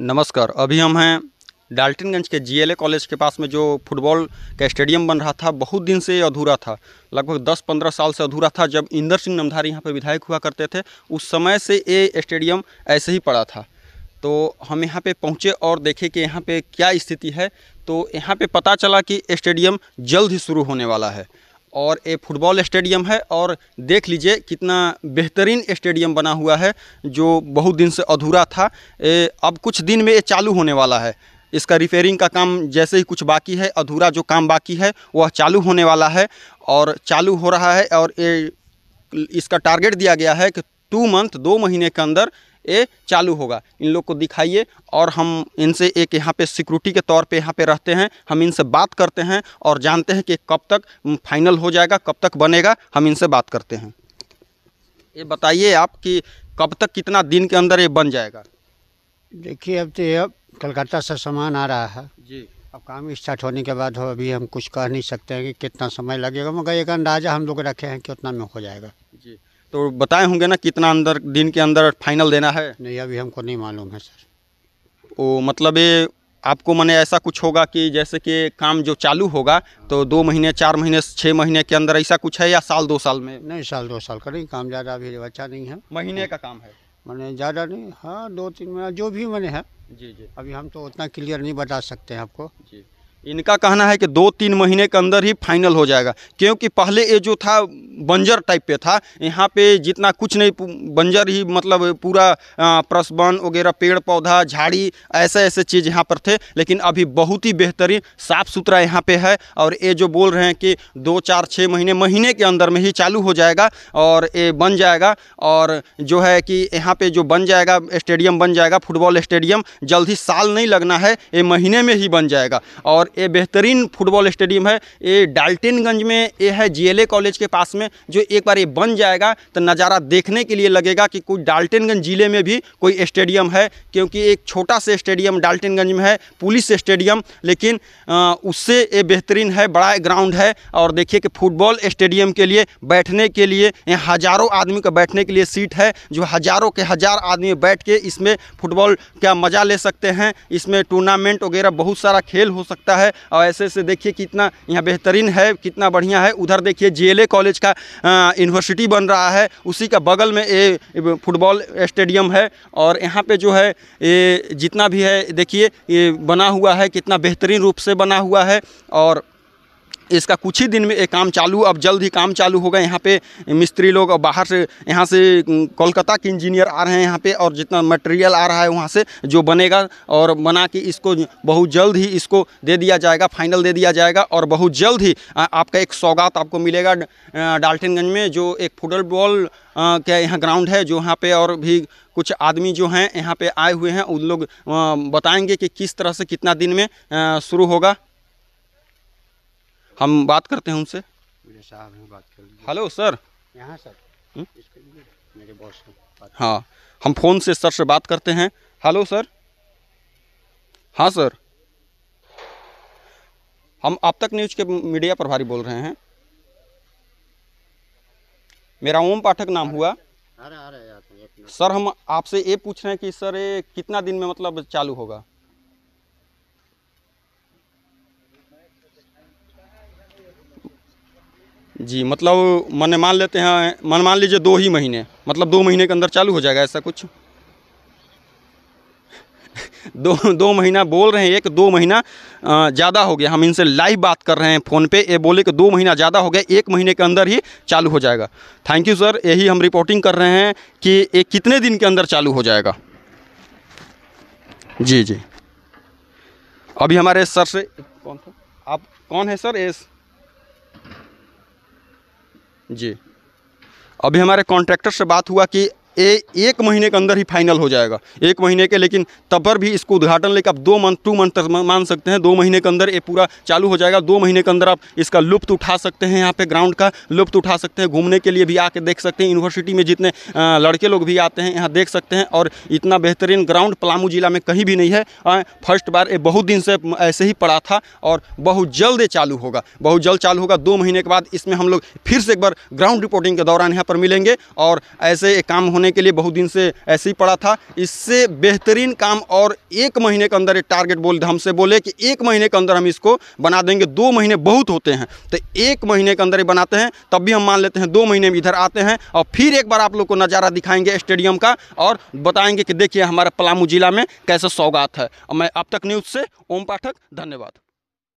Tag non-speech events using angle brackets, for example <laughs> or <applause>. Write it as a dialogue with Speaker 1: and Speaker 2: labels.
Speaker 1: नमस्कार अभी हम हैं डाल्टनगंज के जीएलए कॉलेज के पास में जो फुटबॉल का स्टेडियम बन रहा था बहुत दिन से ये अधूरा था लगभग 10-15 साल से अधूरा था जब इंदर सिंह नमधारी यहाँ पर विधायक हुआ करते थे उस समय से ये स्टेडियम ऐसे ही पड़ा था तो हम यहाँ पे पहुँचे और देखे कि यहाँ पे क्या स्थिति है तो यहाँ पे पता चला कि स्टेडियम जल्द ही शुरू होने वाला है और ये फुटबॉल स्टेडियम है और देख लीजिए कितना बेहतरीन स्टेडियम बना हुआ है जो बहुत दिन से अधूरा था ए, अब कुछ दिन में ये चालू होने वाला है इसका रिपेयरिंग का काम जैसे ही कुछ बाकी है अधूरा जो काम बाकी है वह चालू होने वाला है और चालू हो रहा है और ये इसका टारगेट दिया गया है कि टू मंथ दो महीने के अंदर ये चालू होगा इन लोग को दिखाइए और हम इनसे एक यहाँ पे सिक्योरिटी के तौर पे यहाँ पे रहते हैं हम इनसे बात करते हैं और जानते हैं कि कब तक फाइनल हो जाएगा कब तक बनेगा हम इनसे बात करते हैं ये बताइए आप कि कब तक कितना दिन के अंदर ये बन जाएगा देखिए अब तो अब कलकत्ता से सामान आ रहा है जी अब काम स्टार्ट होने के बाद हो अभी हम कुछ कह नहीं सकते हैं कि कितना समय लगेगा मगर एक अंदाज़ा हम लोग रखे हैं कि उतना में हो जाएगा तो बताए होंगे ना कितना अंदर दिन के अंदर फाइनल देना है नहीं अभी हमको नहीं मालूम है सर वो तो मतलब ये आपको मैंने ऐसा कुछ होगा कि जैसे कि काम जो चालू होगा तो दो महीने चार महीने छः महीने के अंदर ऐसा कुछ है या साल दो साल में नहीं साल दो साल का नहीं काम ज़्यादा अभी अच्छा नहीं है महीने का काम है मैंने ज़्यादा नहीं हाँ दो तीन महीना जो भी मैंने है जी जी अभी हम तो उतना क्लियर नहीं बता सकते हैं आपको जी इनका कहना है कि दो तीन महीने के अंदर ही फाइनल हो जाएगा क्योंकि पहले ये जो था बंजर टाइप पे था यहाँ पे जितना कुछ नहीं बंजर ही मतलब पूरा प्रसवन वगैरह पेड़ पौधा झाड़ी ऐसे ऐसे चीज़ यहाँ पर थे लेकिन अभी बहुत ही बेहतरीन साफ़ सुथरा यहाँ पे है और ये जो बोल रहे हैं कि दो चार छः महीने महीने के अंदर में ही चालू हो जाएगा और ये बन जाएगा और जो है कि यहाँ पर जो बन जाएगा स्टेडियम बन जाएगा फुटबॉल स्टेडियम जल्द ही साल नहीं लगना है ये महीने में ही बन जाएगा और और ये बेहतरीन फुटबॉल स्टेडियम है ये डाल्टनगंज में ये है जीएलए कॉलेज के पास में जो एक बार ये बन जाएगा तो नज़ारा देखने के लिए लगेगा कि कोई डाल्टनगंज ज़िले में भी कोई स्टेडियम है क्योंकि एक छोटा सा स्टेडियम डाल्टनगंज में है पुलिस स्टेडियम लेकिन उससे ये बेहतरीन है बड़ा ग्राउंड है और देखिए कि फुटबॉल स्टेडियम के लिए बैठने के लिए हज़ारों आदमी का बैठने के लिए सीट है जो हज़ारों के हज़ार आदमी बैठ के इसमें फुटबॉल का मज़ा ले सकते हैं इसमें टूर्नामेंट वगैरह बहुत सारा खेल हो सकता है है और ऐसे ऐसे देखिए कितना यहाँ बेहतरीन है कितना बढ़िया है उधर देखिए जे कॉलेज का यूनिवर्सिटी बन रहा है उसी का बगल में ये फुटबॉल स्टेडियम है और यहाँ पे जो है ये जितना भी है देखिए ये बना हुआ है कितना बेहतरीन रूप से बना हुआ है और इसका कुछ ही दिन में एक काम चालू अब जल्द ही काम चालू होगा यहाँ पे मिस्त्री लोग और बाहर से यहाँ से कोलकाता के इंजीनियर आ रहे हैं यहाँ पे और जितना मटेरियल आ रहा है वहाँ से जो बनेगा और बना के इसको बहुत जल्द ही इसको दे दिया जाएगा फाइनल दे दिया जाएगा और बहुत जल्द ही आपका एक सौगात आपको मिलेगा डाल्टनगंज में जो एक फुटबॉल के यहाँ ग्राउंड है जो यहाँ पे और भी कुछ आदमी जो हैं यहाँ पे आए हुए हैं उन लोग बताएंगे कि किस तरह से कितना दिन में शुरू होगा हम बात करते हैं उनसे हेलो सर यहाँ हम्म? सर मेरे बॉस हाँ हम फ़ोन से सर से बात करते हैं हेलो सर हाँ सर हम आप तक न्यूज के मीडिया प्रभारी बोल रहे हैं मेरा ओम पाठक नाम हुआ सर हम आपसे ये पूछ रहे हैं कि सर ये कितना दिन में मतलब चालू होगा जी मतलब मैंने मान लेते हैं मन मान लीजिए दो ही महीने मतलब दो महीने के अंदर चालू हो जाएगा ऐसा कुछ <laughs> दो दो महीना बोल रहे हैं एक दो महीना ज़्यादा हो गया हम इनसे लाइव बात कर रहे हैं फ़ोन पे ये बोले कि दो महीना ज़्यादा हो गया एक महीने के अंदर ही चालू हो जाएगा थैंक यू सर यही हम रिपोर्टिंग कर रहे हैं कि ये कितने दिन के अंदर चालू हो जाएगा जी जी अभी हमारे सर से कौन था आप कौन है सर एस जी अभी हमारे कॉन्ट्रैक्टर से बात हुआ कि ये एक महीने के अंदर ही फाइनल हो जाएगा एक महीने के लेकिन तब पर भी इसको उद्घाटन लेकर आप दो मंथ टू मंथ तक मान सकते हैं दो महीने के अंदर ये पूरा चालू हो जाएगा दो महीने के अंदर आप इसका लुप्त उठा सकते हैं यहाँ पे ग्राउंड का लुप्त उठा सकते हैं घूमने के लिए भी आके देख सकते हैं यूनिवर्सिटी में जितने लड़के लोग भी आते हैं यहाँ देख सकते हैं और इतना बेहतरीन ग्राउंड पलामू ज़िला में कहीं भी नहीं है फर्स्ट बार ये बहुत दिन से ऐसे ही पड़ा था और बहुत जल्द चालू होगा बहुत जल्द चालू होगा दो महीने के बाद इसमें हम लोग फिर से एक बार ग्राउंड रिपोर्टिंग के दौरान यहाँ पर मिलेंगे और ऐसे काम होने करने के लिए बहुत दिन से ऐसे ही पड़ा था इससे बेहतरीन काम और एक महीने के अंदर टारगेट बोल हमसे बोले कि एक महीने के अंदर हम इसको बना देंगे दो महीने बहुत होते हैं तो एक महीने के अंदर बनाते हैं तब भी हम मान लेते हैं दो महीने में इधर आते हैं और फिर एक बार आप लोग को नज़ारा दिखाएंगे स्टेडियम का और बताएंगे कि देखिए हमारे पलामू जिला में कैसे सौगात है और मैं अब तक न्यूज़ से ओम पाठक धन्यवाद